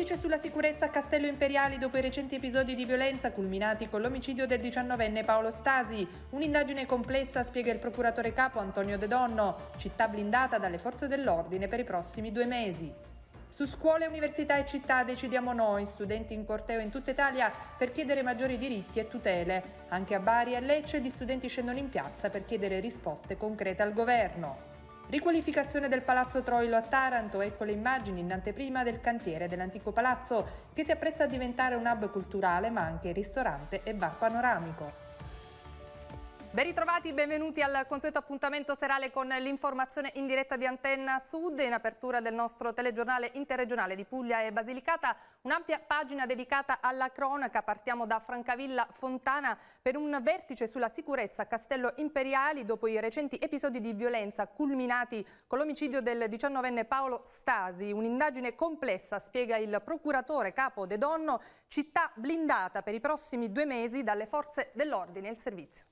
Vertice sulla sicurezza a Castello Imperiali dopo i recenti episodi di violenza culminati con l'omicidio del 19enne Paolo Stasi. Un'indagine complessa, spiega il procuratore capo Antonio De Donno, città blindata dalle forze dell'ordine per i prossimi due mesi. Su scuole, università e città decidiamo noi, studenti in corteo in tutta Italia, per chiedere maggiori diritti e tutele. Anche a Bari e a Lecce gli studenti scendono in piazza per chiedere risposte concrete al governo. Riqualificazione del Palazzo Troilo a Taranto, ecco le immagini in anteprima del cantiere dell'antico palazzo che si appresta a diventare un hub culturale ma anche ristorante e bar panoramico. Ben ritrovati, benvenuti al consueto appuntamento serale con l'informazione in diretta di Antenna Sud in apertura del nostro telegiornale interregionale di Puglia e Basilicata. Un'ampia pagina dedicata alla cronaca, partiamo da Francavilla Fontana per un vertice sulla sicurezza a Castello Imperiali dopo i recenti episodi di violenza culminati con l'omicidio del 19enne Paolo Stasi. Un'indagine complessa, spiega il procuratore capo De Donno, città blindata per i prossimi due mesi dalle forze dell'ordine e il servizio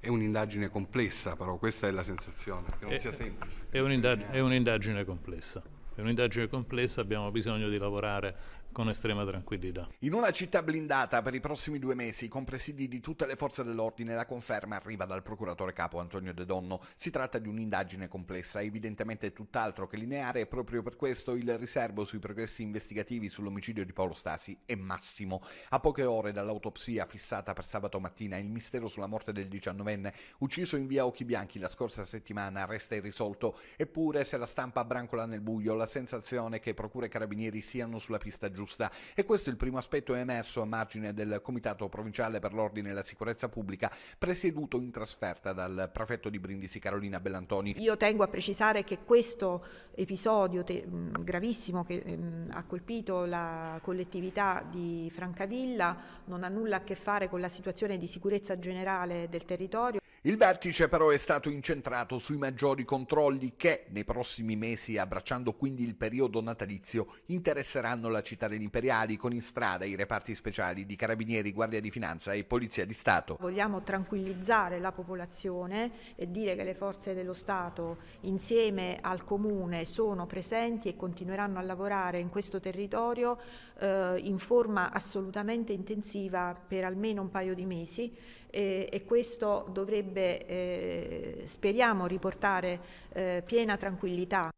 è un'indagine complessa, però questa è la sensazione, che non è, eh, sia semplice. È un'indagine, è un'indagine complessa. È un'indagine complessa, abbiamo bisogno di lavorare con estrema tranquillità. In una città blindata per i prossimi due mesi, con presidi di tutte le forze dell'ordine, la conferma arriva dal procuratore capo Antonio De Donno. Si tratta di un'indagine complessa, evidentemente tutt'altro che lineare, e proprio per questo il riservo sui progressi investigativi sull'omicidio di Paolo Stasi è massimo. A poche ore dall'autopsia fissata per sabato mattina, il mistero sulla morte del 19enne, ucciso in via Occhi Bianchi la scorsa settimana, resta irrisolto. Eppure, se la stampa brancola nel buio, la sensazione che procure e carabinieri siano sulla pista giusta giusta e questo è il primo aspetto emerso a margine del Comitato Provinciale per l'Ordine e la Sicurezza Pubblica presieduto in trasferta dal prefetto di Brindisi Carolina Bellantoni. Io tengo a precisare che questo episodio te- mm, gravissimo che ehm, ha colpito la collettività di Francavilla non ha nulla a che fare con la situazione di sicurezza generale del territorio. Il vertice però è stato incentrato sui maggiori controlli che, nei prossimi mesi, abbracciando quindi il periodo natalizio, interesseranno la città degli imperiali con in strada i reparti speciali di carabinieri, guardia di finanza e polizia di Stato. Vogliamo tranquillizzare la popolazione e dire che le forze dello Stato insieme al Comune sono presenti e continueranno a lavorare in questo territorio eh, in forma assolutamente intensiva per almeno un paio di mesi e, e questo dovrebbe, eh, speriamo, riportare eh, piena tranquillità.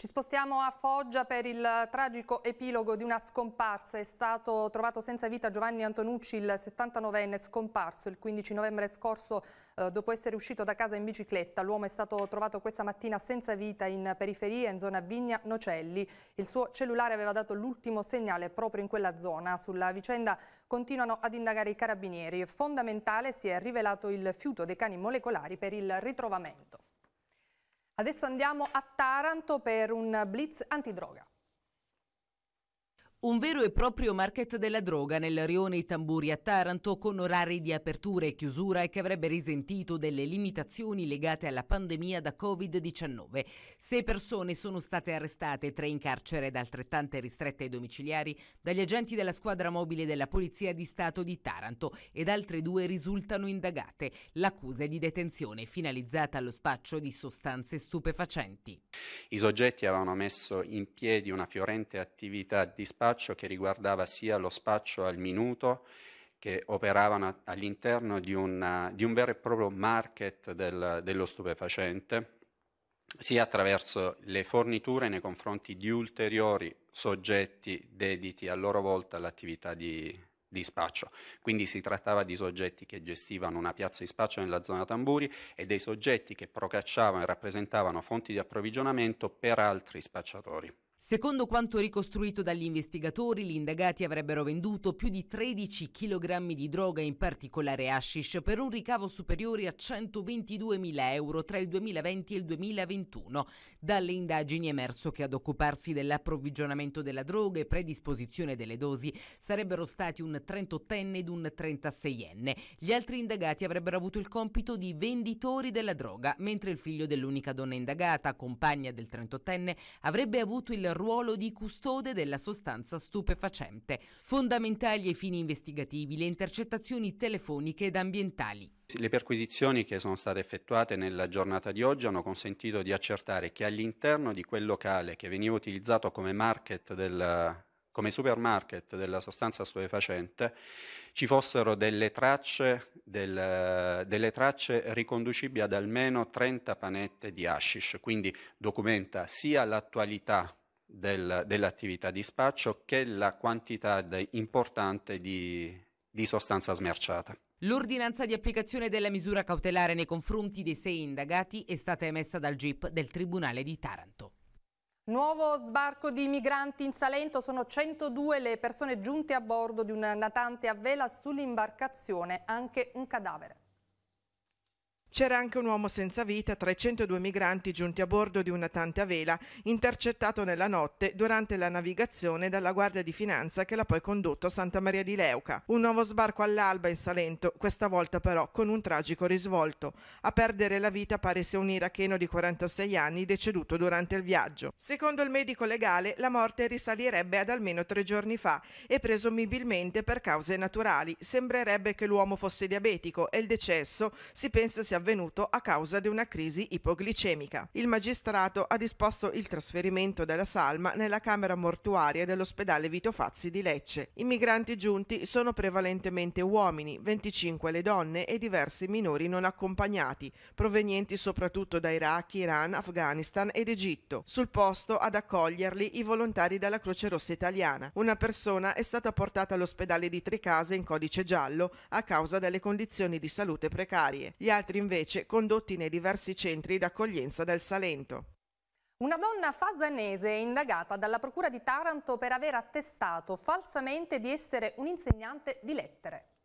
Ci spostiamo a Foggia per il tragico epilogo di una scomparsa. È stato trovato senza vita Giovanni Antonucci, il 79enne, scomparso il 15 novembre scorso eh, dopo essere uscito da casa in bicicletta. L'uomo è stato trovato questa mattina senza vita in periferia, in zona Vigna Nocelli. Il suo cellulare aveva dato l'ultimo segnale proprio in quella zona. Sulla vicenda continuano ad indagare i carabinieri. Fondamentale si è rivelato il fiuto dei cani molecolari per il ritrovamento. Adesso andiamo a Taranto per un blitz antidroga. Un vero e proprio market della droga nel rione Tamburi a Taranto con orari di apertura e chiusura e che avrebbe risentito delle limitazioni legate alla pandemia da Covid-19. Sei persone sono state arrestate, tre in carcere ed altrettante ristrette ai domiciliari dagli agenti della squadra mobile della Polizia di Stato di Taranto ed altre due risultano indagate. L'accusa è di detenzione finalizzata allo spaccio di sostanze stupefacenti. I soggetti avevano messo in piedi una fiorente attività di spazio spaccio che riguardava sia lo spaccio al minuto che operavano all'interno di, una, eh, di un vero e proprio market del, dello stupefacente, sia attraverso le forniture nei confronti di ulteriori soggetti dediti a loro volta all'attività di, di spaccio. Quindi si trattava di soggetti che gestivano una piazza di spaccio nella zona Tamburi e dei soggetti che procacciavano e rappresentavano fonti di approvvigionamento per altri spacciatori. Secondo quanto ricostruito dagli investigatori, gli indagati avrebbero venduto più di 13 kg di droga, in particolare hashish, per un ricavo superiore a 122.000 euro tra il 2020 e il 2021. Dalle indagini è emerso che ad occuparsi dell'approvvigionamento della droga e predisposizione delle dosi sarebbero stati un 38enne ed un 36enne. Gli altri indagati avrebbero avuto il compito di venditori della droga, mentre il figlio dell'unica donna indagata, compagna del 38enne, avrebbe avuto il ruolo di custode della sostanza stupefacente. Fondamentali ai fini investigativi le intercettazioni telefoniche ed ambientali. Le perquisizioni che sono state effettuate nella giornata di oggi hanno consentito di accertare che all'interno di quel locale che veniva utilizzato come market del, come supermarket della sostanza stupefacente ci fossero delle tracce, del, delle tracce, riconducibili ad almeno 30 panette di hashish, quindi documenta sia l'attualità del, dell'attività di spaccio che la quantità de, importante di, di sostanza smerciata. L'ordinanza di applicazione della misura cautelare nei confronti dei sei indagati è stata emessa dal GIP del Tribunale di Taranto. Nuovo sbarco di migranti in Salento, sono 102 le persone giunte a bordo di un natante a vela sull'imbarcazione, anche un cadavere. C'era anche un uomo senza vita tra i 102 migranti giunti a bordo di un natante a vela, intercettato nella notte durante la navigazione dalla Guardia di Finanza che l'ha poi condotto a Santa Maria di Leuca. Un nuovo sbarco all'alba in Salento, questa volta però con un tragico risvolto. A perdere la vita pare sia un iracheno di 46 anni deceduto durante il viaggio. Secondo il medico legale, la morte risalirebbe ad almeno tre giorni fa e presumibilmente per cause naturali. Sembrerebbe che l'uomo fosse diabetico e il decesso si pensa sia avvenuto a causa di una crisi ipoglicemica. Il magistrato ha disposto il trasferimento della salma nella camera mortuaria dell'ospedale Vito Fazzi di Lecce. I migranti giunti sono prevalentemente uomini, 25 le donne e diversi minori non accompagnati, provenienti soprattutto da Iraq, Iran, Afghanistan ed Egitto. Sul posto ad accoglierli i volontari della Croce Rossa Italiana. Una persona è stata portata all'ospedale di Tricase in codice giallo a causa delle condizioni di salute precarie. Gli altri invece invece condotti nei diversi centri d'accoglienza del Salento. Una donna fasanese è indagata dalla Procura di Taranto per aver attestato falsamente di essere un insegnante di lettere.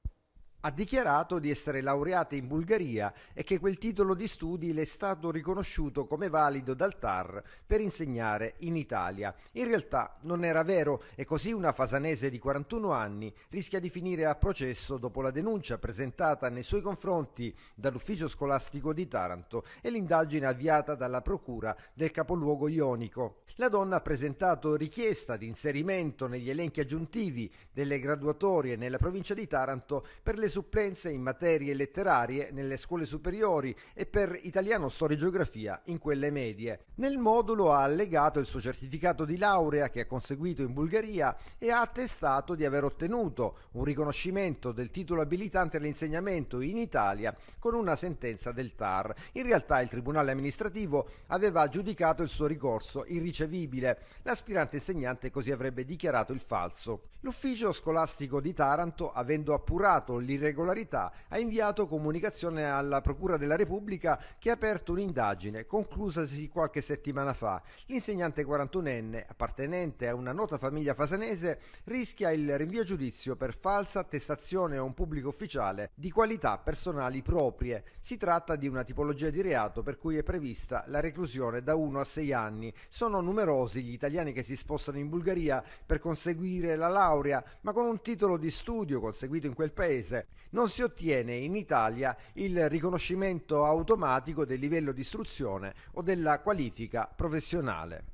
Ha dichiarato di essere laureata in Bulgaria e che quel titolo di studi le è stato riconosciuto come valido dal TAR per insegnare in Italia. In realtà non era vero e così una fasanese di 41 anni rischia di finire a processo dopo la denuncia presentata nei suoi confronti dall'ufficio scolastico di Taranto e l'indagine avviata dalla procura del capoluogo ionico. La donna ha presentato richiesta di inserimento negli elenchi aggiuntivi delle graduatorie nella provincia di Taranto per le supplenze in materie letterarie nelle scuole superiori e per italiano, storia e geografia in quelle medie. Nel modulo ha allegato il suo certificato di laurea che ha conseguito in Bulgaria e ha attestato di aver ottenuto un riconoscimento del titolo abilitante all'insegnamento in Italia con una sentenza del TAR. In realtà il Tribunale amministrativo aveva giudicato il suo ricorso irricevibile. L'aspirante insegnante così avrebbe dichiarato il falso. L'ufficio scolastico di Taranto, avendo appurato l'irregolarità irregolarità, ha inviato comunicazione alla Procura della Repubblica che ha aperto un'indagine conclusasi qualche settimana fa. L'insegnante 41enne, appartenente a una nota famiglia fasanese, rischia il rinvio a giudizio per falsa attestazione a un pubblico ufficiale di qualità personali proprie. Si tratta di una tipologia di reato per cui è prevista la reclusione da 1 a 6 anni. Sono numerosi gli italiani che si spostano in Bulgaria per conseguire la laurea, ma con un titolo di studio conseguito in quel paese non si ottiene in Italia il riconoscimento automatico del livello di istruzione o della qualifica professionale.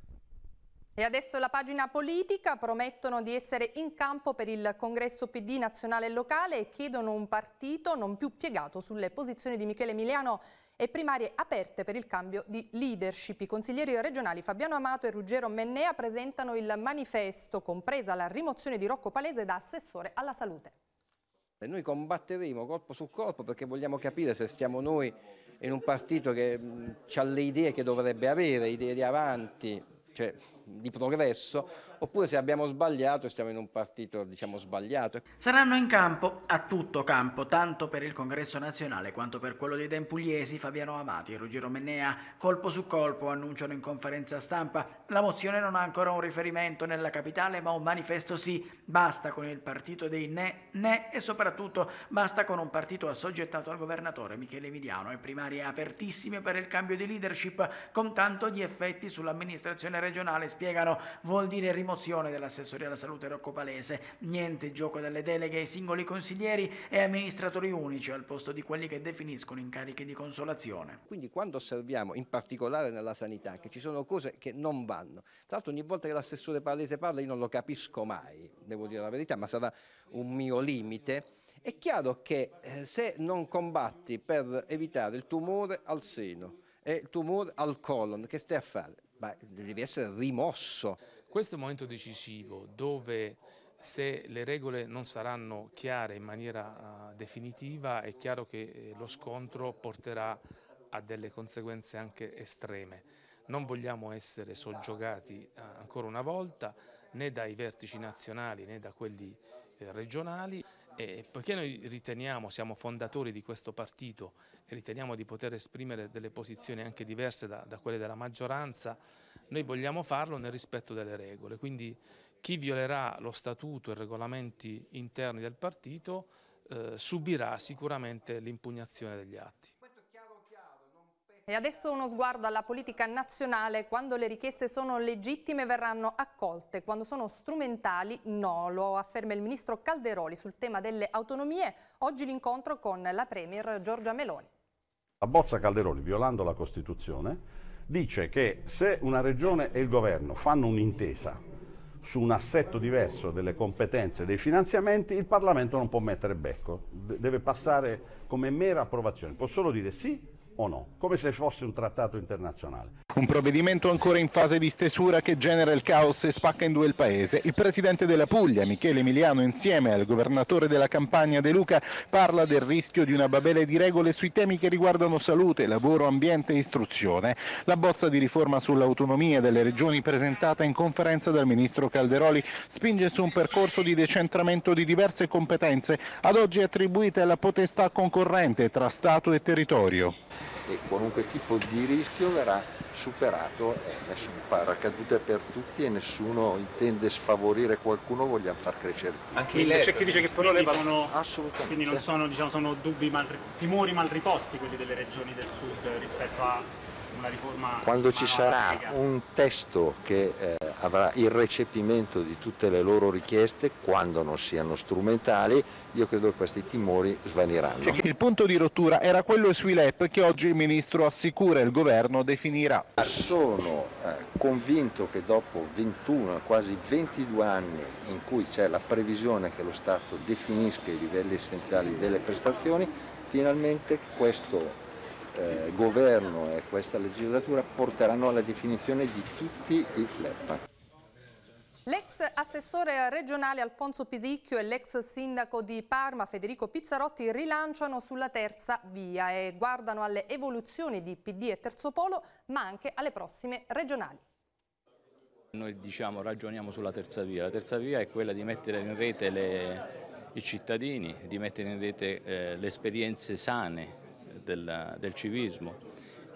E adesso la pagina politica, promettono di essere in campo per il congresso PD nazionale e locale e chiedono un partito non più piegato sulle posizioni di Michele Emiliano e primarie aperte per il cambio di leadership. I consiglieri regionali Fabiano Amato e Ruggero Mennea presentano il manifesto, compresa la rimozione di Rocco Palese da assessore alla salute. E noi combatteremo colpo su colpo perché vogliamo capire se stiamo noi in un partito che mm, ha le idee che dovrebbe avere, idee di avanti. Cioè, di progresso oppure se abbiamo sbagliato e stiamo in un partito diciamo sbagliato. Saranno in campo, a tutto campo, tanto per il congresso nazionale quanto per quello dei Dempugliesi, Fabiano Amati e Ruggero Mennea, colpo su colpo annunciano in conferenza stampa, la mozione non ha ancora un riferimento nella capitale ma un manifesto sì, basta con il partito dei né, né e soprattutto basta con un partito assoggettato al governatore Michele Emiliano e primarie apertissime per il cambio di leadership con tanto di effetti sull'amministrazione regionale spiegano vuol dire rimozione dell'assessore alla salute Rocco Palese, niente gioco delle deleghe ai singoli consiglieri e amministratori unici al posto di quelli che definiscono incarichi di consolazione. Quindi quando osserviamo, in particolare nella sanità, che ci sono cose che non vanno, tra l'altro ogni volta che l'assessore Palese parla io non lo capisco mai, devo dire la verità, ma sarà un mio limite, è chiaro che eh, se non combatti per evitare il tumore al seno e il tumore al colon, che stai a fare? ma deve essere rimosso. Questo è un momento decisivo dove se le regole non saranno chiare in maniera ah, definitiva è chiaro che eh, lo scontro porterà a delle conseguenze anche estreme. Non vogliamo essere soggiogati ah, ancora una volta né dai vertici nazionali né da quelli eh, regionali. E poiché noi riteniamo, siamo fondatori di questo partito e riteniamo di poter esprimere delle posizioni anche diverse da, da quelle della maggioranza, noi vogliamo farlo nel rispetto delle regole. Quindi chi violerà lo statuto e i regolamenti interni del partito eh, subirà sicuramente l'impugnazione degli atti. E adesso uno sguardo alla politica nazionale, quando le richieste sono legittime verranno accolte, quando sono strumentali no, lo afferma il ministro Calderoli sul tema delle autonomie, oggi l'incontro con la Premier Giorgia Meloni. La bozza Calderoli, violando la Costituzione, dice che se una regione e il governo fanno un'intesa su un assetto diverso delle competenze e dei finanziamenti, il Parlamento non può mettere becco, deve passare come mera approvazione, può solo dire sì o no, come se fosse un trattato internazionale. Un provvedimento ancora in fase di stesura che genera il caos e spacca in due il paese. Il presidente della Puglia, Michele Emiliano, insieme al governatore della Campania De Luca, parla del rischio di una babele di regole sui temi che riguardano salute, lavoro, ambiente e istruzione. La bozza di riforma sull'autonomia delle regioni presentata in conferenza dal ministro Calderoli spinge su un percorso di decentramento di diverse competenze ad oggi attribuite alla potestà concorrente tra Stato e territorio e qualunque tipo di rischio verrà superato e messo in paracadute per tutti e nessuno intende sfavorire qualcuno, voglia far crescere tutti. Anche il c'è chi dice che però le assolutamente. quindi non sono, diciamo, sono dubbi, mal, timori mal riposti quelli delle regioni del sud rispetto a quando ci sarà un testo che eh, avrà il recepimento di tutte le loro richieste, quando non siano strumentali, io credo che questi timori svaniranno. Cioè, il punto di rottura era quello sui LEP che oggi il Ministro assicura il Governo definirà. Sono eh, convinto che dopo 21, quasi 22 anni in cui c'è la previsione che lo Stato definisca i livelli essenziali delle prestazioni, finalmente questo eh, governo e questa legislatura porteranno alla definizione di tutti i LEP. L'ex assessore regionale Alfonso Pisicchio e l'ex sindaco di Parma Federico Pizzarotti rilanciano sulla terza via e guardano alle evoluzioni di PD e Terzo Polo ma anche alle prossime regionali. Noi diciamo ragioniamo sulla terza via, la terza via è quella di mettere in rete le, i cittadini, di mettere in rete eh, le esperienze sane del, del civismo.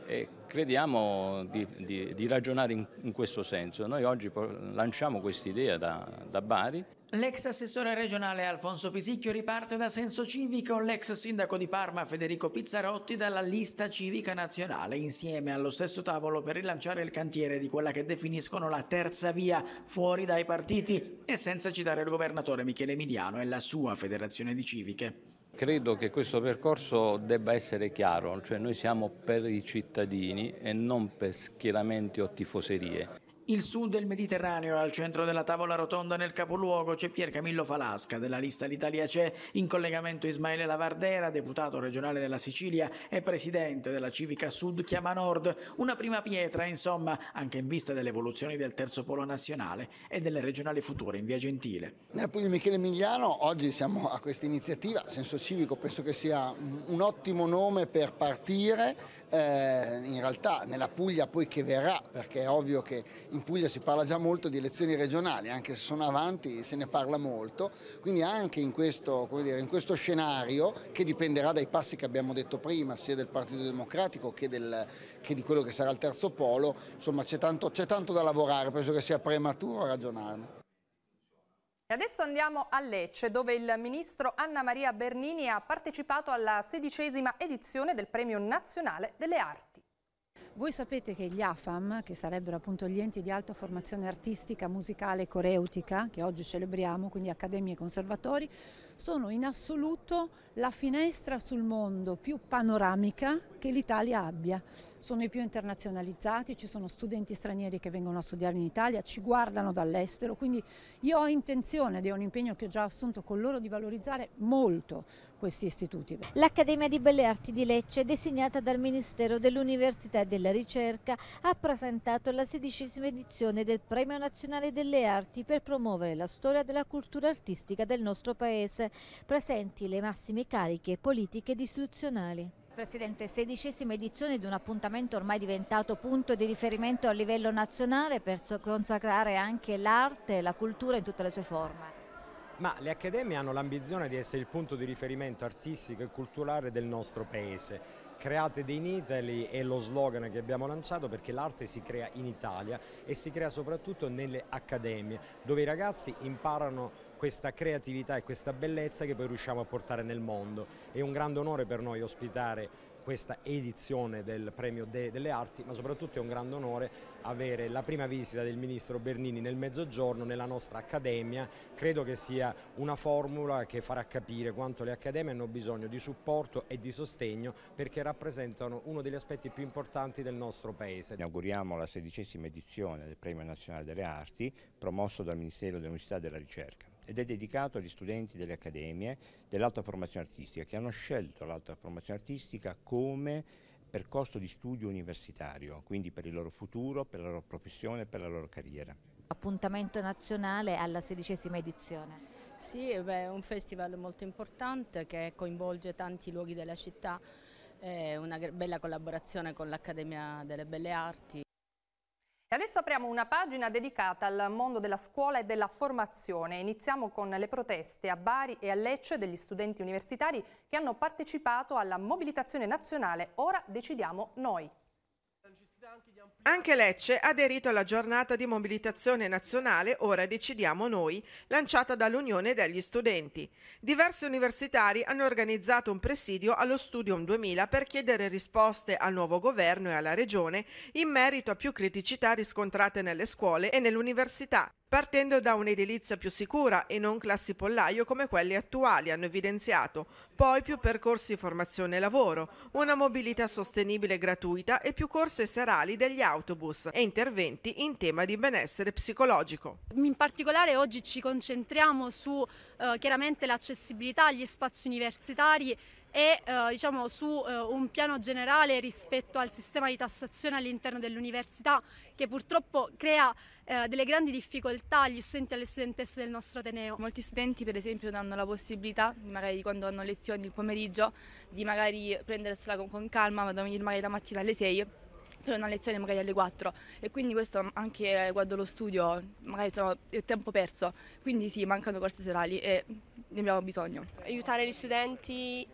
E crediamo di, di, di ragionare in, in, questo senso. Noi oggi lanciamo quest'idea da, da Bari. L'ex assessore regionale Alfonso Pisicchio riparte da senso civico, l'ex sindaco di Parma Federico Pizzarotti dalla lista civica nazionale, insieme allo stesso tavolo per rilanciare il cantiere di quella che definiscono la terza via fuori dai partiti e senza citare il governatore Michele Emiliano e la sua federazione di civiche. Credo che questo percorso debba essere chiaro, cioè noi siamo per i cittadini e non per schieramenti o tifoserie. Il sud del Mediterraneo, al centro della tavola rotonda nel capoluogo c'è Pier Camillo Falasca, della lista L'Italia c'è, in collegamento Ismaele Lavardera, deputato regionale della Sicilia e presidente della civica Sud Chiama Nord, una prima pietra insomma, anche in vista delle evoluzioni del terzo polo nazionale e delle regionali future in via Gentile. Nella Puglia Michele Migliano oggi siamo a questa iniziativa, senso civico penso che sia un ottimo nome per partire, eh, in realtà nella Puglia poi che verrà, perché è ovvio che in Puglia si parla già molto di elezioni regionali, anche se sono avanti se ne parla molto, quindi anche in questo, dire, in questo scenario che dipenderà dai passi che abbiamo detto prima, sia del Partito Democratico che, del, che di quello che sarà il terzo polo, insomma c'è tanto, tanto da lavorare, penso che sia prematuro ragionarne. E adesso andiamo a Lecce, dove il ministro Anna Maria Bernini ha partecipato alla sedicesima edizione del Premio Nazionale delle Arti. Voi sapete che gli AFAM, che sarebbero appunto gli enti di alta formazione artistica, musicale e coreutica, che oggi celebriamo, quindi accademie e conservatori, sono in assoluto la finestra sul mondo più panoramica che l'Italia abbia. Sono i più internazionalizzati, ci sono studenti stranieri che vengono a studiare in Italia, ci guardano dall'estero, quindi io ho intenzione, ed è un impegno che ho già assunto con loro, di valorizzare molto questi istituti. L'Accademia di Belle Arti di Lecce, designata dal Ministero dell'Università e della Ricerca, ha presentato la sedicesima edizione del Premio Nazionale delle Arti per promuovere la storia della cultura artistica del nostro Paese presenti le massime cariche politiche ed istituzionali. Presidente, sedicesima edizione di un appuntamento ormai diventato punto di riferimento a livello nazionale per consacrare anche l'arte e la cultura in tutte le sue forme. Ma le accademie hanno l'ambizione di essere il punto di riferimento artistico e culturale del nostro paese Create Created in Italy è lo slogan che abbiamo lanciato perché l'arte si crea in Italia e si crea soprattutto nelle accademie dove i ragazzi imparano questa creatività e questa bellezza che poi riusciamo a portare nel mondo. È un grande onore per noi ospitare questa edizione del Premio De delle Arti, ma soprattutto è un grande onore avere la prima visita del Ministro Bernini nel Mezzogiorno, nella nostra Accademia. Credo che sia una formula che farà capire quanto le Accademie hanno bisogno di supporto e di sostegno perché rappresentano uno degli aspetti più importanti del nostro Paese. Inauguriamo la sedicesima edizione del Premio Nazionale delle Arti, promosso dal Ministero dell'Università e della Ricerca ed è dedicato agli studenti delle accademie dell'alta formazione artistica che hanno scelto l'alta formazione artistica come percorso di studio universitario, quindi per il loro futuro, per la loro professione, per la loro carriera. Appuntamento nazionale alla sedicesima edizione. Sì, eh, è un festival molto importante che coinvolge tanti luoghi della città, è una bella collaborazione con l'Accademia delle Belle Arti. E adesso apriamo una pagina dedicata al mondo della scuola e della formazione. Iniziamo con le proteste a Bari e a Lecce degli studenti universitari che hanno partecipato alla mobilitazione nazionale Ora decidiamo noi. Anche Lecce ha aderito alla giornata di mobilitazione nazionale Ora decidiamo noi, lanciata dall'Unione degli Studenti. Diversi universitari hanno organizzato un presidio allo Studium 2000 per chiedere risposte al nuovo governo e alla regione in merito a più criticità riscontrate nelle scuole e nell'università. Partendo da un'edilizia più sicura e non classi pollaio come quelle attuali hanno evidenziato, poi più percorsi formazione e lavoro, una mobilità sostenibile e gratuita e più corse serali degli autobus e interventi in tema di benessere psicologico. In particolare oggi ci concentriamo su eh, chiaramente l'accessibilità agli spazi universitari e eh, diciamo, su eh, un piano generale rispetto al sistema di tassazione all'interno dell'università che purtroppo crea eh, delle grandi difficoltà agli studenti e alle studentesse del nostro Ateneo. Molti studenti per esempio non hanno la possibilità, magari quando hanno lezioni il pomeriggio, di magari prendersela con, con calma, ma venire magari la mattina alle 6 per una lezione magari alle 4 e quindi questo mm, anche eh, quando lo studio magari sono tempo perso quindi sì mancano corsi serali e ne abbiamo bisogno aiutare gli studenti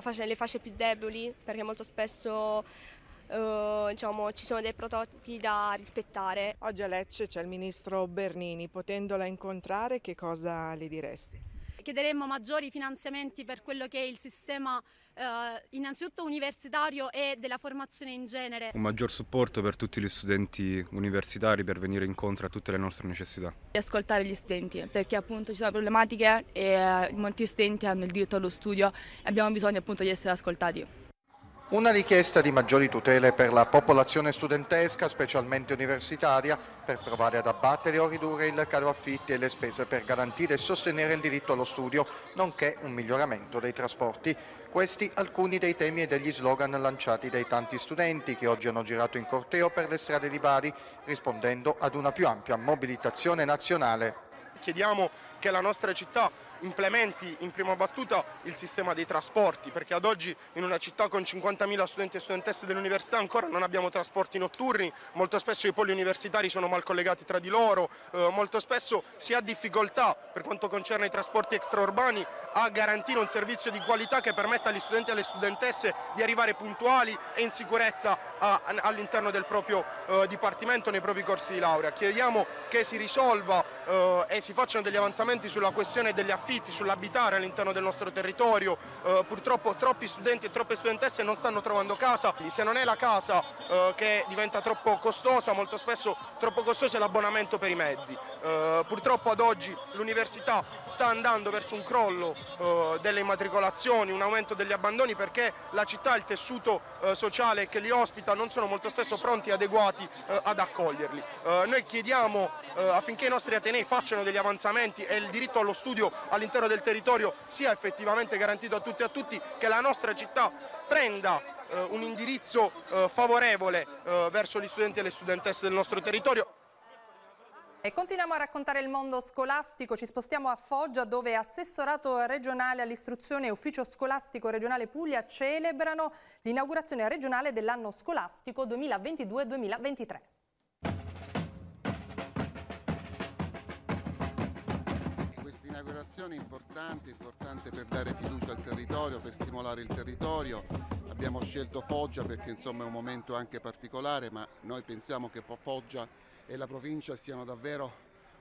fascia, le fasce più deboli perché molto spesso Uh, diciamo, ci sono dei prototipi da rispettare. Oggi a Lecce c'è il ministro Bernini, potendola incontrare che cosa le diresti? chiederemo maggiori finanziamenti per quello che è il sistema eh, innanzitutto universitario e della formazione in genere. Un maggior supporto per tutti gli studenti universitari per venire incontro a tutte le nostre necessità. E ascoltare gli studenti perché appunto ci sono problematiche e eh, molti studenti hanno il diritto allo studio e abbiamo bisogno appunto di essere ascoltati. Una richiesta di maggiori tutele per la popolazione studentesca, specialmente universitaria, per provare ad abbattere o ridurre il caro affitti e le spese per garantire e sostenere il diritto allo studio, nonché un miglioramento dei trasporti. Questi alcuni dei temi e degli slogan lanciati dai tanti studenti che oggi hanno girato in corteo per le strade di Bari, rispondendo ad una più ampia mobilitazione nazionale. Chiediamo che la nostra città implementi in prima battuta il sistema dei trasporti, perché ad oggi in una città con 50.000 studenti e studentesse dell'università ancora non abbiamo trasporti notturni, molto spesso i poli universitari sono mal collegati tra di loro, eh, molto spesso si ha difficoltà per quanto concerne i trasporti extraurbani a garantire un servizio di qualità che permetta agli studenti e alle studentesse di arrivare puntuali e in sicurezza all'interno del proprio eh, dipartimento nei propri corsi di laurea. Chiediamo che si risolva eh, e si facciano degli avanzamenti sulla questione degli affari affitti, sull'abitare all'interno del nostro territorio. Eh, purtroppo troppi studenti e troppe studentesse non stanno trovando casa. Se non è la casa eh, che diventa troppo costosa, molto spesso troppo costoso è l'abbonamento per i mezzi. Eh, purtroppo ad oggi l'università sta andando verso un crollo eh, delle immatricolazioni, un aumento degli abbandoni perché la città e il tessuto eh, sociale che li ospita non sono molto spesso pronti e adeguati ad accoglierli. noi chiediamo affinché i nostri atenei facciano degli avanzamenti e il diritto allo studio all'interno del territorio sia effettivamente garantito a tutti e a tutti, che la nostra città prenda eh, un indirizzo eh, favorevole eh, verso gli studenti e le studentesse del nostro territorio. E continuiamo a raccontare il mondo scolastico, ci spostiamo a Foggia dove Assessorato regionale all'istruzione e Ufficio scolastico regionale Puglia celebrano l'inaugurazione regionale dell'anno scolastico 2022-2023. Commissione importante, importante per dare fiducia al territorio, per stimolare il territorio. Abbiamo scelto Foggia perché insomma è un momento anche particolare, ma noi pensiamo che Foggia e la provincia siano davvero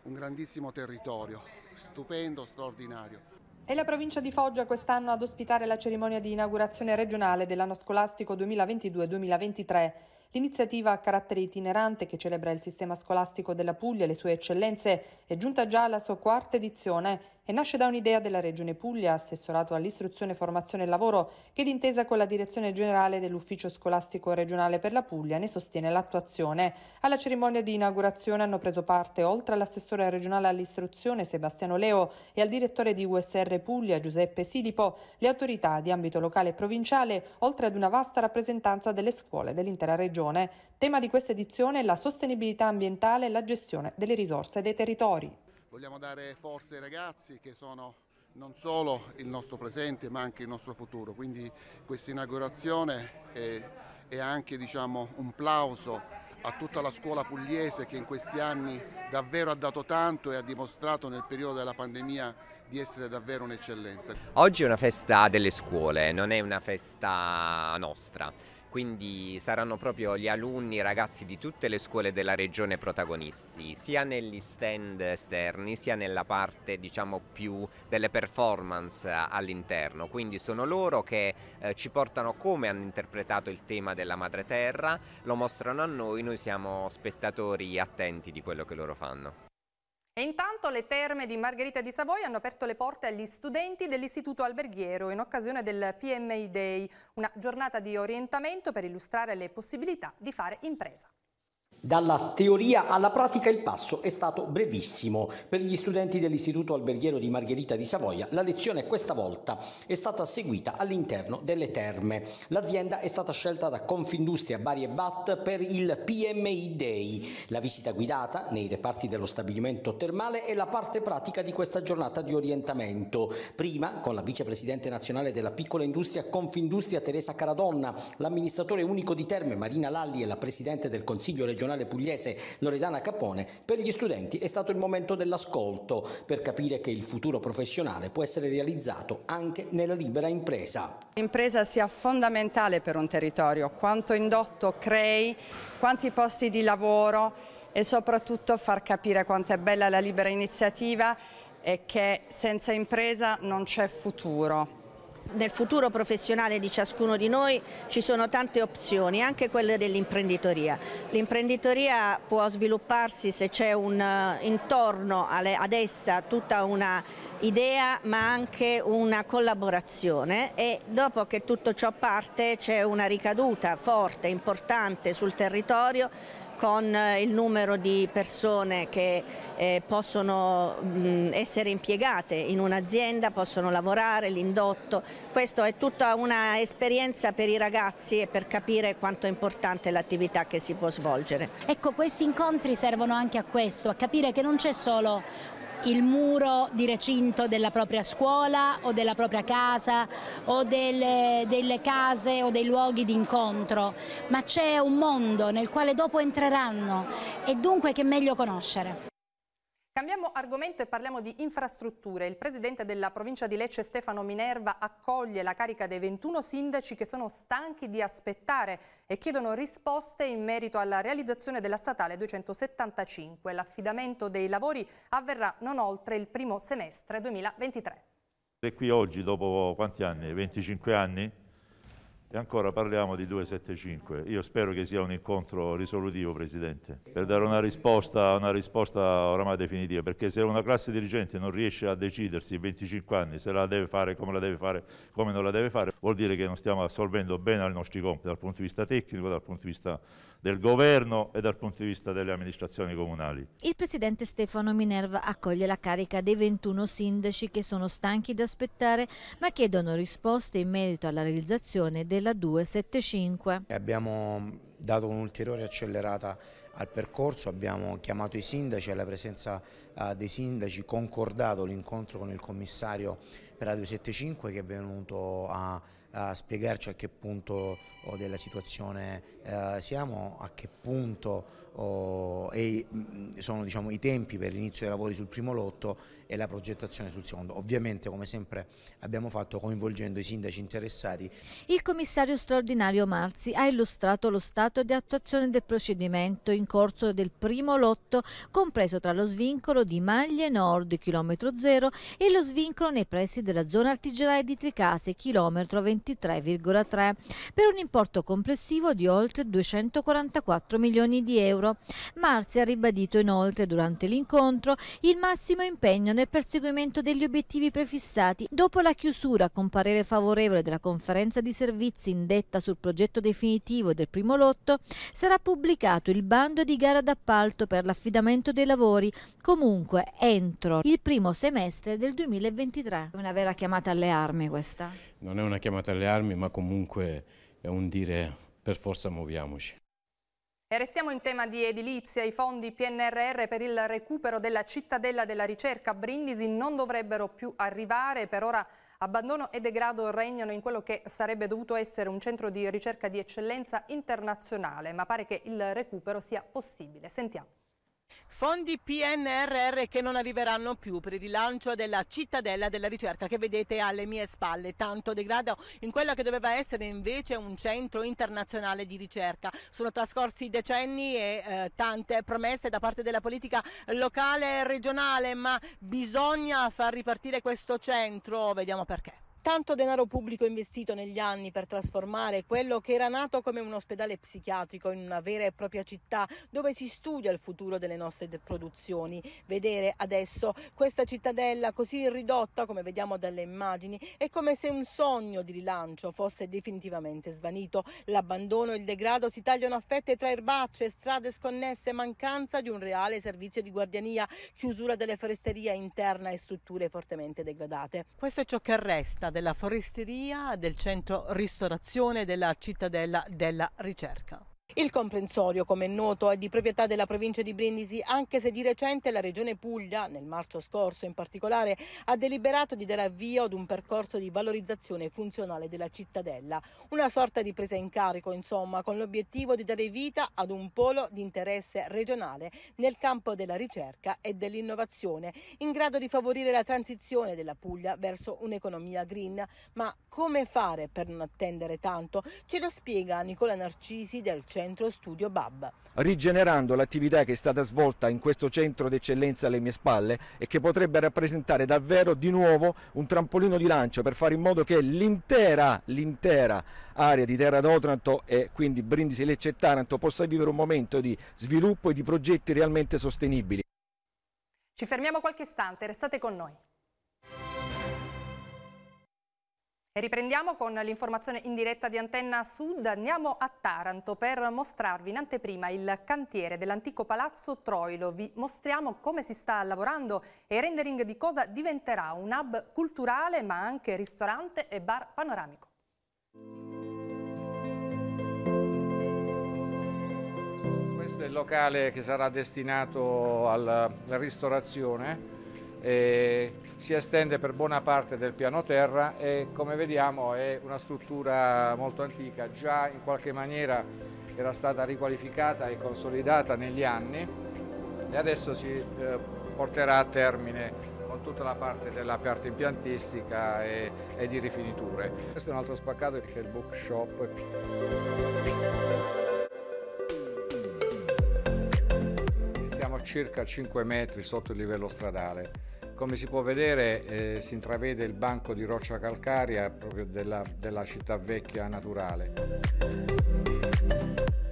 un grandissimo territorio, stupendo, straordinario. È la provincia di Foggia quest'anno ad ospitare la cerimonia di inaugurazione regionale dell'anno scolastico 2022-2023. L'iniziativa a carattere itinerante che celebra il sistema scolastico della Puglia e le sue eccellenze è giunta già alla sua quarta edizione e nasce da un'idea della Regione Puglia, assessorato all'istruzione, formazione e lavoro, che d'intesa con la Direzione Generale dell'Ufficio Scolastico Regionale per la Puglia ne sostiene l'attuazione. Alla cerimonia di inaugurazione hanno preso parte, oltre all'assessore regionale all'istruzione Sebastiano Leo e al direttore di USR Puglia Giuseppe Silipo, le autorità di ambito locale e provinciale, oltre ad una vasta rappresentanza delle scuole dell'intera regione. Regione. Tema di questa edizione è la sostenibilità ambientale e la gestione delle risorse dei territori. Vogliamo dare forza ai ragazzi che sono non solo il nostro presente ma anche il nostro futuro, quindi questa inaugurazione è, è anche diciamo, un plauso a tutta la scuola pugliese che in questi anni davvero ha dato tanto e ha dimostrato nel periodo della pandemia di essere davvero un'eccellenza. Oggi è una festa delle scuole, non è una festa nostra quindi saranno proprio gli alunni, i ragazzi di tutte le scuole della regione protagonisti, sia negli stand esterni sia nella parte diciamo più delle performance all'interno, quindi sono loro che eh, ci portano come hanno interpretato il tema della madre terra, lo mostrano a noi, noi siamo spettatori attenti di quello che loro fanno. E intanto le terme di Margherita di Savoia hanno aperto le porte agli studenti dell'Istituto Alberghiero in occasione del PMI Day, una giornata di orientamento per illustrare le possibilità di fare impresa. Dalla teoria alla pratica il passo è stato brevissimo. Per gli studenti dell'Istituto Alberghiero di Margherita di Savoia la lezione questa volta è stata seguita all'interno delle terme. L'azienda è stata scelta da Confindustria Bari e Bat per il PMI Day, la visita guidata nei reparti dello stabilimento termale è la parte pratica di questa giornata di orientamento. Prima con la vicepresidente nazionale della piccola industria Confindustria Teresa Caradonna, l'amministratore unico di Terme Marina Lalli e la presidente del Consiglio regionale nazionale pugliese Loredana Capone, per gli studenti è stato il momento dell'ascolto per capire che il futuro professionale può essere realizzato anche nella libera impresa. L'impresa sia fondamentale per un territorio, quanto indotto crei, quanti posti di lavoro e soprattutto far capire quanto è bella la libera iniziativa e che senza impresa non c'è futuro nel futuro professionale di ciascuno di noi ci sono tante opzioni, anche quelle dell'imprenditoria. L'imprenditoria può svilupparsi se c'è eh, intorno ad essa tutta una idea ma anche una collaborazione e dopo che tutto ciò parte c'è una ricaduta forte, importante sul territorio con eh, il numero di persone che eh, possono mh, essere impiegate in un'azienda, possono lavorare, l'indotto. Questa è tutta un'esperienza per i ragazzi e per capire quanto è importante l'attività che si può svolgere. Ecco, questi incontri servono anche a questo, a capire che non c'è solo il muro di recinto della propria scuola o della propria casa o delle, delle case o dei luoghi di incontro, ma c'è un mondo nel quale dopo entreranno e dunque che meglio conoscere. Cambiamo argomento e parliamo di infrastrutture. Il presidente della provincia di Lecce Stefano Minerva accoglie la carica dei 21 sindaci che sono stanchi di aspettare e chiedono risposte in merito alla realizzazione della statale 275. L'affidamento dei lavori avverrà non oltre il primo semestre 2023. E qui oggi, dopo quanti anni? 25 anni? E ancora parliamo di 275. Io spero che sia un incontro risolutivo, Presidente, per dare una risposta, una risposta oramai definitiva, perché se una classe dirigente non riesce a decidersi in 25 anni se la deve fare, come la deve fare, come non la deve fare, vuol dire che non stiamo assolvendo bene i nostri compiti dal punto di vista tecnico, dal punto di vista del governo e dal punto di vista delle amministrazioni comunali. Il Presidente Stefano Minerva accoglie la carica dei 21 sindaci che sono stanchi di aspettare ma chiedono risposte in merito alla realizzazione del della 275. Abbiamo dato un'ulteriore accelerata al percorso, abbiamo chiamato i sindaci, alla presenza eh, dei sindaci concordato l'incontro con il commissario per la 275 che è venuto a, a spiegarci a che punto eh, della situazione eh, siamo, a che punto oh, e mh, mm, sono diciamo, i tempi per l'inizio dei lavori sul primo lotto e la progettazione sul secondo. Ovviamente come sempre abbiamo fatto coinvolgendo i sindaci interessati. Il commissario straordinario Marzi ha illustrato lo stato di attuazione del procedimento in corso del primo lotto compreso tra lo svincolo di Maglie Nord chilometro 0 e lo svincolo nei pressi della zona artigianale di Tricase chilometro 23,3 per un importo complessivo di oltre 244 milioni di euro euro. Marzi ha ribadito inoltre durante l'incontro il massimo impegno nel perseguimento degli obiettivi prefissati. Dopo la chiusura con parere favorevole della conferenza di servizi indetta sul progetto definitivo del primo lotto, sarà pubblicato il bando di gara d'appalto per l'affidamento dei lavori, comunque entro il primo semestre del 2023. Una vera chiamata alle armi questa? Non è una chiamata alle armi, ma comunque è un dire per forza muoviamoci. E restiamo in tema di edilizia, i fondi PNRR per il recupero della cittadella della ricerca a Brindisi non dovrebbero più arrivare, per ora abbandono e degrado regnano in quello che sarebbe dovuto essere un centro di ricerca di eccellenza internazionale, ma pare che il recupero sia possibile. Sentiamo fondi PNRR che non arriveranno più per il rilancio della cittadella della ricerca che vedete alle mie spalle, tanto degrado in quello che doveva essere invece un centro internazionale di ricerca. Sono trascorsi decenni e eh, tante promesse da parte della politica locale e regionale, ma bisogna far ripartire questo centro, vediamo perché tanto denaro pubblico investito negli anni per trasformare quello che era nato come un ospedale psichiatrico in una vera e propria città dove si studia il futuro delle nostre produzioni. Vedere adesso questa cittadella così ridotta come vediamo dalle immagini è come se un sogno di rilancio fosse definitivamente svanito. L'abbandono e il degrado si tagliano a fette tra erbacce, strade sconnesse, mancanza di un reale servizio di guardiania, chiusura delle foresterie interna e strutture fortemente degradate. Questo è ciò che resta della foresteria del centro ristorazione della cittadella della ricerca. Il comprensorio, come è noto, è di proprietà della provincia di Brindisi, anche se di recente la regione Puglia, nel marzo scorso in particolare, ha deliberato di dare avvio ad un percorso di valorizzazione funzionale della cittadella, una sorta di presa in carico, insomma, con l'obiettivo di dare vita ad un polo di interesse regionale nel campo della ricerca e dell'innovazione, in grado di favorire la transizione della Puglia verso un'economia green. Ma come fare per non attendere tanto? Ce lo spiega Nicola Narcisi del centro studio BAB. Rigenerando l'attività che è stata svolta in questo centro d'eccellenza alle mie spalle e che potrebbe rappresentare davvero di nuovo un trampolino di lancio per fare in modo che l'intera, area di Terra d'Otranto e quindi Brindisi, Lecce e Taranto possa vivere un momento di sviluppo e di progetti realmente sostenibili. Ci fermiamo qualche istante, restate con noi. riprendiamo con l'informazione in diretta di Antenna Sud. Andiamo a Taranto per mostrarvi in anteprima il cantiere dell'antico palazzo Troilo. Vi mostriamo come si sta lavorando e il rendering di cosa diventerà un hub culturale ma anche ristorante e bar panoramico. Questo è il locale che sarà destinato alla ristorazione eh, si estende per buona parte del piano terra e come vediamo è una struttura molto antica, già in qualche maniera era stata riqualificata e consolidata negli anni e adesso si eh, porterà a termine con tutta la parte della parte impiantistica e, e di rifiniture. Questo è un altro spaccato che è il bookshop. Siamo a circa 5 metri sotto il livello stradale. Come si può vedere eh, si intravede il banco di roccia calcarea proprio della, della città vecchia naturale.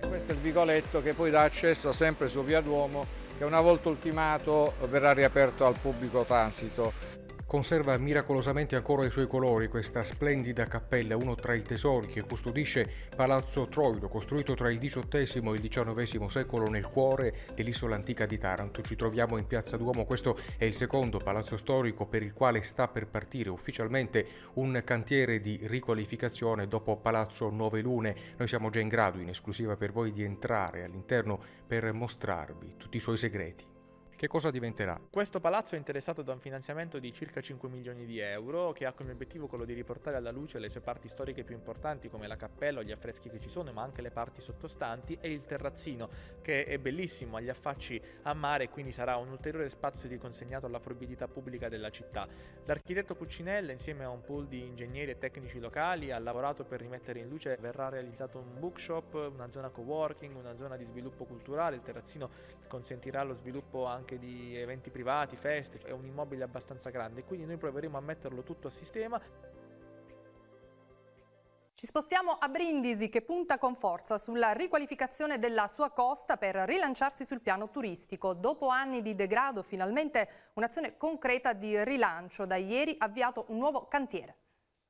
E questo è il vicoletto che poi dà accesso sempre su Via Duomo che una volta ultimato verrà riaperto al pubblico transito conserva miracolosamente ancora i suoi colori questa splendida cappella, uno tra i tesori che custodisce Palazzo Troilo, costruito tra il XVIII e il XIX secolo nel cuore dell'isola antica di Taranto. Ci troviamo in Piazza Duomo, questo è il secondo palazzo storico per il quale sta per partire ufficialmente un cantiere di riqualificazione dopo Palazzo Nove Lune. Noi siamo già in grado, in esclusiva per voi, di entrare all'interno per mostrarvi tutti i suoi segreti. Che cosa diventerà? Questo palazzo è interessato da un finanziamento di circa 5 milioni di euro che ha come obiettivo quello di riportare alla luce le sue parti storiche più importanti come la cappella o gli affreschi che ci sono ma anche le parti sottostanti e il terrazzino che è bellissimo, agli affacci a mare e quindi sarà un ulteriore spazio di consegnato alla forbidità pubblica della città. L'architetto Puccinella insieme a un pool di ingegneri e tecnici locali ha lavorato per rimettere in luce verrà realizzato un bookshop, una zona co-working, una zona di sviluppo culturale, il terrazzino consentirà lo sviluppo anche anche di eventi privati, feste, è un immobile abbastanza grande, quindi noi proveremo a metterlo tutto a sistema. Ci spostiamo a Brindisi che punta con forza sulla riqualificazione della sua costa per rilanciarsi sul piano turistico. Dopo anni di degrado finalmente un'azione concreta di rilancio. Da ieri avviato un nuovo cantiere.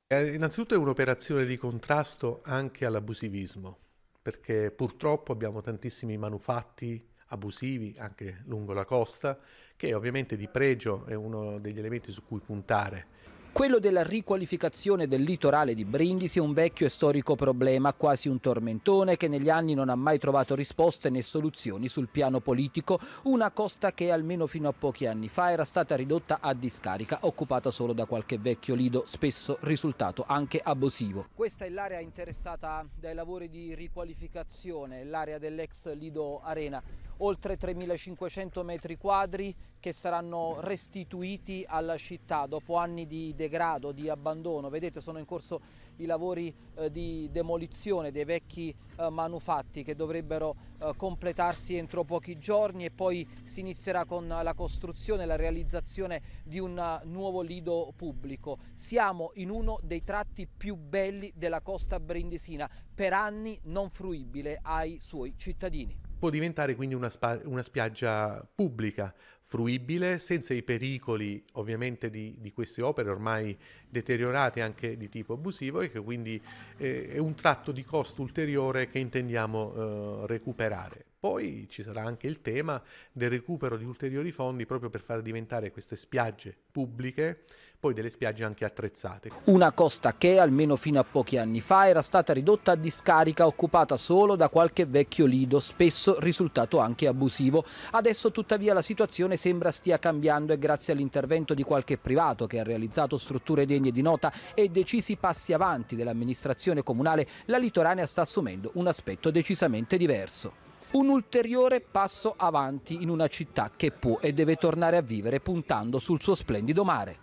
Eh, innanzitutto è un'operazione di contrasto anche all'abusivismo perché purtroppo abbiamo tantissimi manufatti abusivi anche lungo la costa, che ovviamente di pregio è uno degli elementi su cui puntare. Quello della riqualificazione del litorale di Brindisi è un vecchio e storico problema, quasi un tormentone che negli anni non ha mai trovato risposte né soluzioni sul piano politico, una costa che almeno fino a pochi anni fa era stata ridotta a discarica, occupata solo da qualche vecchio lido, spesso risultato anche abusivo. Questa è l'area interessata dai lavori di riqualificazione, l'area dell'ex lido Arena oltre 3.500 metri quadri che saranno restituiti alla città dopo anni di degrado, di abbandono. Vedete sono in corso i lavori eh, di demolizione dei vecchi eh, manufatti che dovrebbero eh, completarsi entro pochi giorni e poi si inizierà con la costruzione e la realizzazione di un eh, nuovo lido pubblico. Siamo in uno dei tratti più belli della costa brindisina, per anni non fruibile ai suoi cittadini può diventare quindi una, spa- una spiaggia pubblica, fruibile, senza i pericoli ovviamente di, di, queste opere ormai deteriorate anche di tipo abusivo e che quindi eh, è un tratto di costo ulteriore che intendiamo eh, recuperare. Poi ci sarà anche il tema del recupero di ulteriori fondi proprio per far diventare queste spiagge pubbliche, poi delle spiagge anche attrezzate. Una costa che, almeno fino a pochi anni fa, era stata ridotta a discarica occupata solo da qualche vecchio lido, spesso risultato anche abusivo. Adesso tuttavia la situazione sembra stia cambiando e grazie all'intervento di qualche privato che ha realizzato strutture degne di nota e decisi passi avanti dell'amministrazione comunale, la litoranea sta assumendo un aspetto decisamente diverso un ulteriore passo avanti in una città che può e deve tornare a vivere puntando sul suo splendido mare.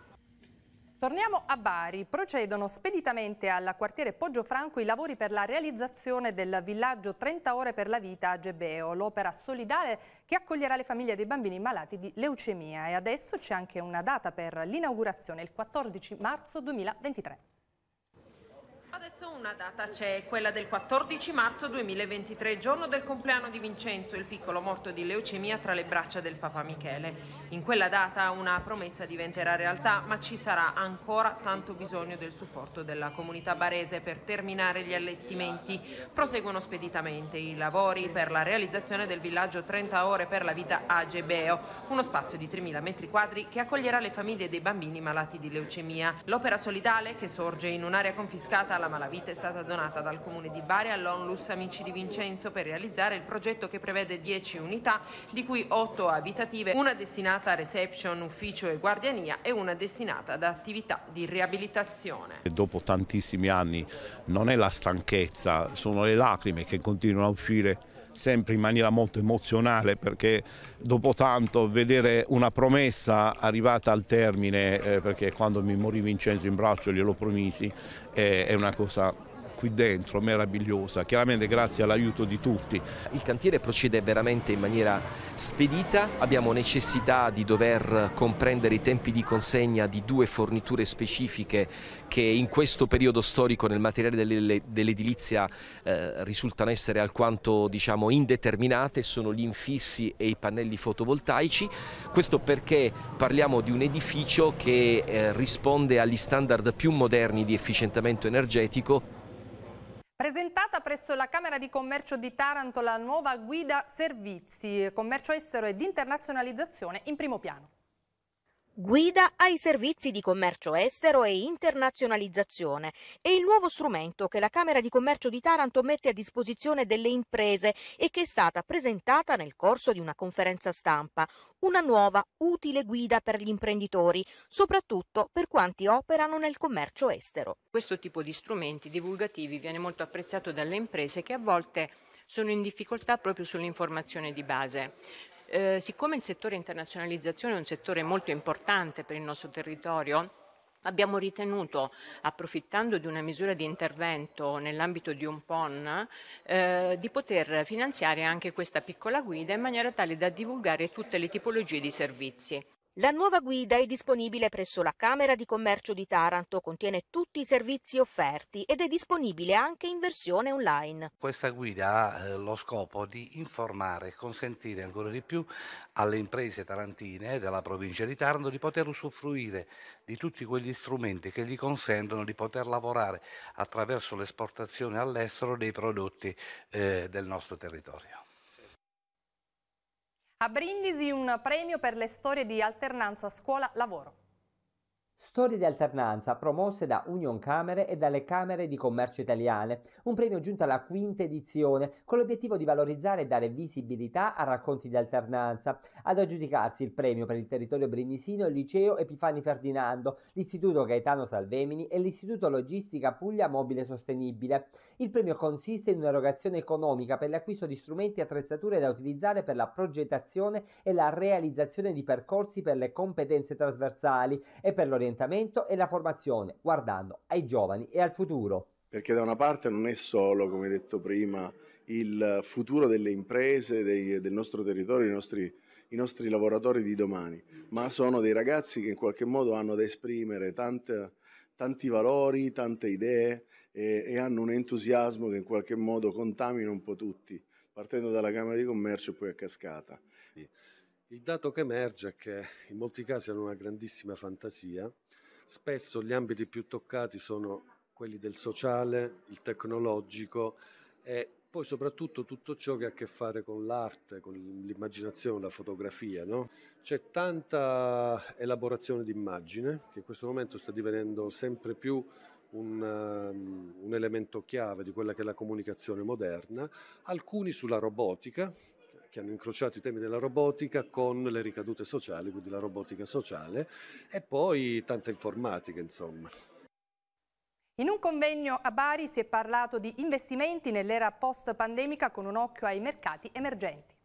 Torniamo a Bari. Procedono speditamente al quartiere Poggiofranco i lavori per la realizzazione del villaggio 30 ore per la vita a Gebeo, l'opera solidale che accoglierà le famiglie dei bambini malati di leucemia. E adesso c'è anche una data per l'inaugurazione, il 14 marzo 2023. Adesso una data c'è, quella del 14 marzo 2023, giorno del compleanno di Vincenzo, il piccolo morto di leucemia tra le braccia del Papa Michele. In quella data una promessa diventerà realtà, ma ci sarà ancora tanto bisogno del supporto della comunità barese per terminare gli allestimenti. Proseguono speditamente i lavori per la realizzazione del villaggio 30 ore per la vita a Gebeo, uno spazio di 3.000 metri quadri che accoglierà le famiglie dei bambini malati di leucemia. L'opera solidale, che sorge in un'area confiscata alla malavita è stata donata dal Comune di Bari all'Onlus Amici di Vincenzo per realizzare il progetto che prevede 10 unità, di cui 8 abitative, una destinata a reception, ufficio e guardiania e una destinata ad attività di riabilitazione. Dopo tantissimi anni non è la stanchezza, sono le lacrime che continuano a uscire sempre in maniera molto emozionale perché dopo tanto vedere una promessa arrivata al termine, eh, perché quando mi morì Vincenzo in braccio glielo promisi, eh, è una cosa qui dentro, meravigliosa, chiaramente grazie all'aiuto di tutti. Il cantiere procede veramente in maniera spedita, abbiamo necessità di dover comprendere i tempi di consegna di due forniture specifiche che in questo periodo storico nel materiale dell'edilizia eh, risultano essere alquanto diciamo, indeterminate, sono gli infissi e i pannelli fotovoltaici, questo perché parliamo di un edificio che eh, risponde agli standard più moderni di efficientamento energetico Presentata presso la Camera di Commercio di Taranto la nuova guida servizi, commercio estero ed internazionalizzazione in primo piano. Guida ai servizi di commercio estero e internazionalizzazione è il nuovo strumento che la Camera di Commercio di Taranto mette a disposizione delle imprese e che è stata presentata nel corso di una conferenza stampa, una nuova utile guida per gli imprenditori, soprattutto per quanti operano nel commercio estero. Questo tipo di strumenti divulgativi viene molto apprezzato dalle imprese che a volte sono in difficoltà proprio sull'informazione di base. Eh, siccome il settore internazionalizzazione è un settore molto importante per il nostro territorio, Abbiamo ritenuto, approfittando di una misura di intervento nell'ambito di un PON, eh, di poter finanziare anche questa piccola guida in maniera tale da divulgare tutte le tipologie di servizi. La nuova guida è disponibile presso la Camera di Commercio di Taranto, contiene tutti i servizi offerti ed è disponibile anche in versione online. Questa guida ha eh, lo scopo di informare e consentire ancora di più alle imprese tarantine della provincia di Taranto di poter usufruire di tutti quegli strumenti che gli consentono di poter lavorare attraverso l'esportazione all'estero dei prodotti eh, del nostro territorio. A Brindisi un premio per le storie di alternanza scuola-lavoro. Storie di alternanza promosse da Union Camere e dalle Camere di Commercio Italiane, un premio giunto alla quinta edizione con l'obiettivo di valorizzare e dare visibilità a racconti di alternanza. Ad aggiudicarsi il premio per il territorio brindisino il liceo Epifani Ferdinando, l'istituto Gaetano Salvemini e l'istituto Logistica Puglia Mobile Sostenibile. Il premio consiste in un'erogazione economica per l'acquisto di strumenti e attrezzature da utilizzare per la progettazione e la realizzazione di percorsi per le competenze trasversali e per l'orientamento e la formazione, guardando ai giovani e al futuro. Perché da una parte non è solo, come detto prima, il futuro delle imprese, dei, del nostro territorio, dei nostri i nostri lavoratori di domani, ma sono dei ragazzi che in qualche modo hanno da esprimere tante, tanti valori, tante idee e, e hanno un entusiasmo che in qualche modo contamina un po' tutti, partendo dalla Camera di Commercio e poi a cascata. Il dato che emerge è che in molti casi hanno una grandissima fantasia, spesso gli ambiti più toccati sono quelli del sociale, il tecnologico e poi soprattutto tutto ciò che ha a che fare con l'arte, con l'immaginazione, la fotografia. No? C'è tanta elaborazione d'immagine che in questo momento sta divenendo sempre più un, um, un elemento chiave di quella che è la comunicazione moderna, alcuni sulla robotica, che hanno incrociato i temi della robotica con le ricadute sociali, quindi la robotica sociale, e poi tanta informatica, insomma. In un convegno a Bari si è parlato di investimenti nell'era post-pandemica con un occhio ai mercati emergenti.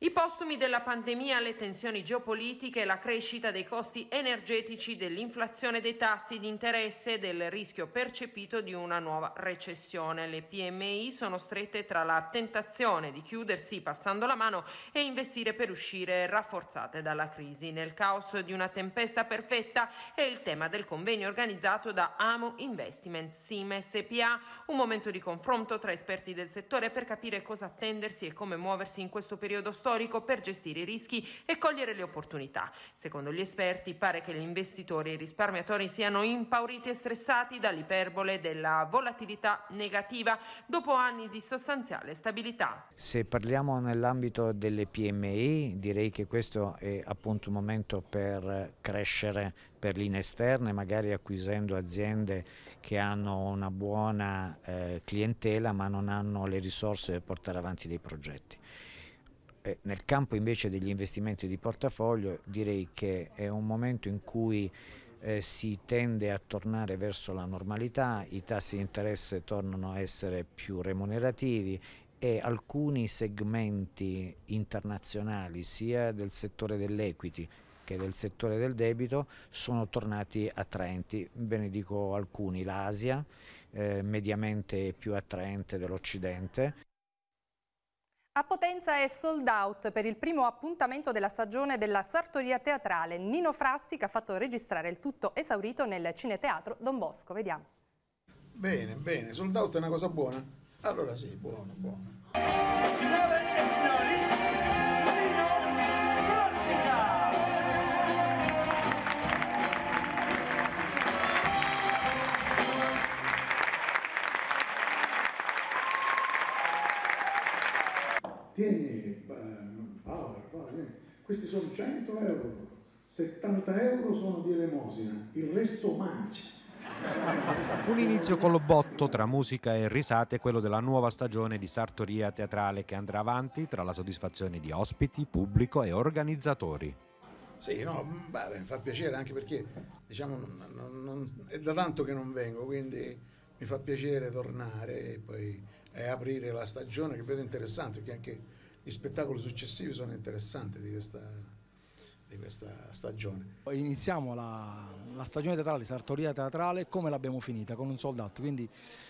I postumi della pandemia, le tensioni geopolitiche, la crescita dei costi energetici, dell'inflazione dei tassi di interesse, e del rischio percepito di una nuova recessione. Le PMI sono strette tra la tentazione di chiudersi passando la mano e investire per uscire rafforzate dalla crisi. Nel caos di una tempesta perfetta è il tema del convegno organizzato da Amo Investment Sim SPA, un momento di confronto tra esperti del settore per capire cosa attendersi e come muoversi in questo periodo storico storico per gestire i rischi e cogliere le opportunità. Secondo gli esperti pare che gli investitori e i risparmiatori siano impauriti e stressati dall'iperbole della volatilità negativa dopo anni di sostanziale stabilità. Se parliamo nell'ambito delle PMI direi che questo è appunto un momento per crescere per linee esterne, magari acquisendo aziende che hanno una buona eh, clientela ma non hanno le risorse per portare avanti dei progetti. Eh, nel campo invece degli investimenti di portafoglio direi che è un momento in cui eh, si tende a tornare verso la normalità, i tassi di interesse tornano a essere più remunerativi e alcuni segmenti internazionali sia del settore dell'equity che del settore del debito sono tornati attraenti, ve ne dico alcuni, l'Asia eh, mediamente più attraente dell'Occidente. A Potenza è sold out per il primo appuntamento della stagione della sartoria teatrale. Nino Frassica ha fatto registrare il tutto esaurito nel cineteatro Don Bosco. Vediamo. Bene, bene. Sold out è una cosa buona? Allora sì, buono, buono. Signore e signori, questi sono 100 euro, 70 euro sono di elemosina, il resto mangia. Un inizio col botto tra musica e risate è quello della nuova stagione di Sartoria Teatrale che andrà avanti tra la soddisfazione di ospiti, pubblico e organizzatori. Sì, no, mm, beh, mi fa piacere anche perché diciamo, non, non, è da tanto che non vengo, quindi mi fa piacere tornare e poi eh, aprire la stagione che vedo interessante perché anche gli spettacoli successivi sono interessanti di questa, di questa stagione. Iniziamo la, la, stagione teatrale, sartoria teatrale, come l'abbiamo finita? Con un soldato, quindi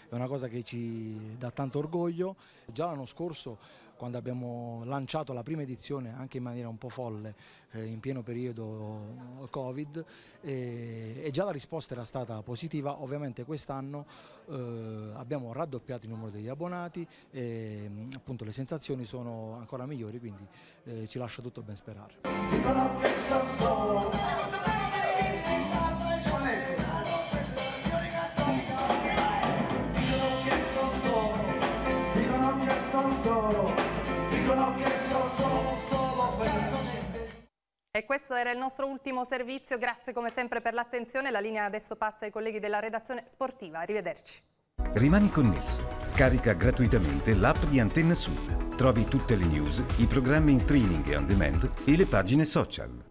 è una cosa che ci dà tanto orgoglio. Già l'anno scorso quando abbiamo lanciato la prima edizione anche in maniera un po' folle eh, in pieno periodo eh, Covid e, e, già la risposta era stata positiva, ovviamente quest'anno eh, abbiamo raddoppiato il numero degli abbonati e appunto le sensazioni sono ancora migliori quindi eh, ci lascia tutto ben sperare. E questo era il nostro ultimo servizio, grazie come sempre per l'attenzione, la linea adesso passa ai colleghi della redazione sportiva, arrivederci. Rimani connesso, scarica gratuitamente l'app di Antenna Sud, trovi tutte le news, i programmi in streaming e on demand e le pagine social.